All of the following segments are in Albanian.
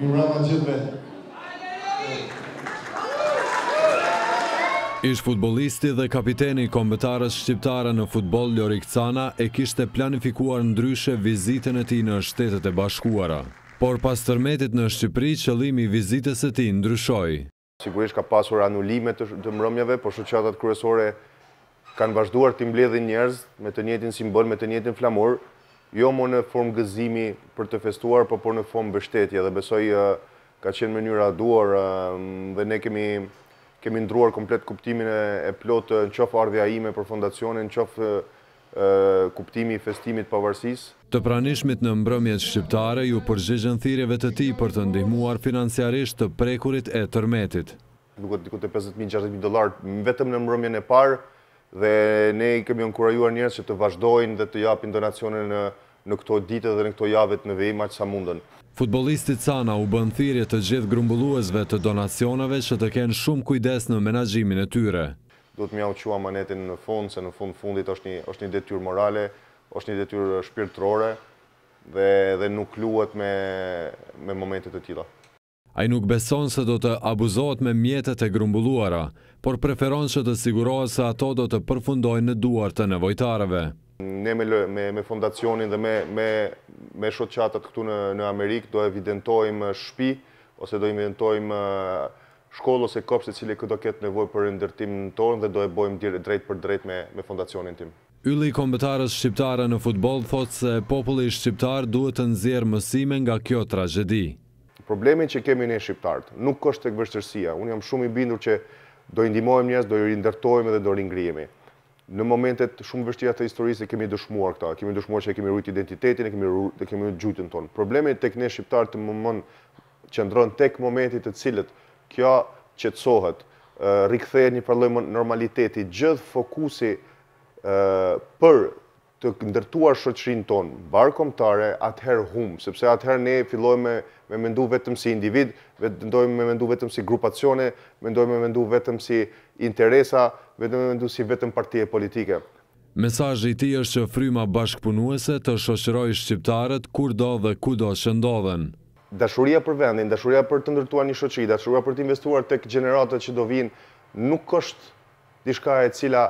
Mirama gjithve. Ish futbolisti dhe kapiteni kombëtarës shqiptare në futbol Ljorik Cana e kishte planifikuar ndryshe vizitën e ti në shtetet e bashkuara. Por pas tërmetit në Shqipëri, qëlimi vizitës e ti ndryshoj. Sigurisht ka pasur anulime të mërëmjave, por shëqatat kërësore kanë vazhduar të mbledhin njerëz me të njetin simbol, me të njetin flamur, jo më në formë gëzimi për të festuar, për po në formë bështetje, dhe besoj ka qenë mënyra duar, dhe ne kemi kemi ndruar komplet kuptimin e plotë në qofë ardhja ime për fondacionin, në qofë kuptimi i festimit pavarësis. Të pranishmit në mbrëmjet shqiptare ju përgjëgjën thireve të ti për të ndihmuar finansiarisht të prekurit e tërmetit. Nukët të 50.000-60.000 dolarë, vetëm në mbrëmjen e parë, dhe ne i kemi onkurajuar njërës që të vazhdojnë dhe të japin donacionin në në këto ditë dhe në këto javet në vejma që sa mundën. Futbolisti Cana u bënë të gjithë grumbulluesve të donacionave që të kenë shumë kujdes në menajimin e tyre. Do të mjau qua manetin në fund, se në fund fundit është një detyr morale, është një detyr shpirtrore dhe nuk luat me momentet të tila. A i nuk beson se do të abuzot me mjetet e grumbulluara, por preferon që të sigurohet se ato do të përfundojnë në duar të nevojtarëve. Ne me fondacionin dhe me shoqatat këtu në Amerikë do evidentojmë shpi, ose do evidentojmë uh, shkollë ose kopshtë cili do ketë nevoj për ndërtim në tonë dhe do e bojmë drejt për drejt me fondacionin tim. Ylli kombëtarës shqiptare në futbol thotë se populli shqiptar duhet të nëzirë mësime nga kjo tragedi problemin që kemi ne shqiptarët, nuk është të këvështërsia. Unë jam shumë i bindur që do i ndimojmë njësë, do i rindërtojmë dhe do ringrijemi. Në momentet shumë vështia të historisë e kemi dëshmuar këta, kemi dëshmuar që e kemi rrujt identitetin e kemi rrujt gjutin tonë. Problemin të këne shqiptarë të mëmën që ndronë tek momentit të cilët kjo që të sohët, rikëthejë një në normaliteti, gjithë fokusi për të ndërtuar shoqërinë tonë barkomtare, atëherë hum, sepse atëherë ne fillojmë me mendu vetëm si individ, vetë me mendu vetëm si grupacione, me me mendu vetëm si interesa, vetëm me mendu si vetëm partije politike. Mesajë i ti është që fryma bashkëpunuese të shoshëroj shqiptarët kur do dhe ku do shëndodhen. Dashuria për vendin, dashuria për të ndërtuar një shoqëri, dashuria për të investuar të këtë që do vinë, nuk është dishka e cila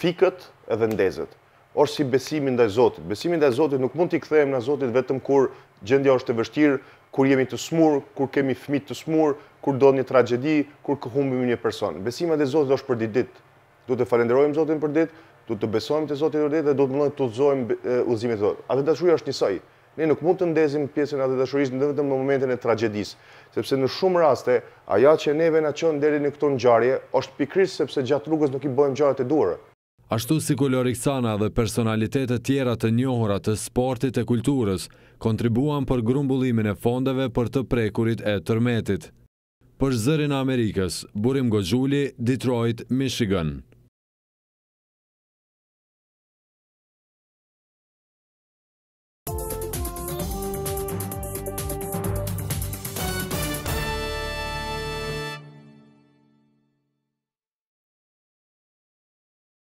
fikët edhe ndezet orë si besimin ndaj Zotit. Besimin ndaj Zotit nuk mund t'i këthejmë në Zotit vetëm kur gjendja është e vështirë, kur jemi të smur, kur kemi fmit të smur, kur do një tragedi, kur këhumbim një person. Besima dhe Zotit është për ditë. Du të falenderojmë Zotit për ditë, du të besojmë të Zotit për ditë dhe du të mëllojmë të uzojmë uzimit të Zotit. Adhe dashuri është njësaj. Ne nuk mund të ndezim pjesën adhe dashurisë në vetëm në momentin e tragedis. Sepse në shumë raste, aja që neve në qënë deri në këto në gjarje, është pikrisë sepse gjatë rrugës nuk i bojmë gjarët e duarë. Ashtu si sana dhe personalitetet tjera të njohurat të sportit e kulturës, kontribuan për grumbullimin e fondeve për të prekurit e tërmetit. Për zërin Amerikës, Burim Gojulli, Detroit, Michigan.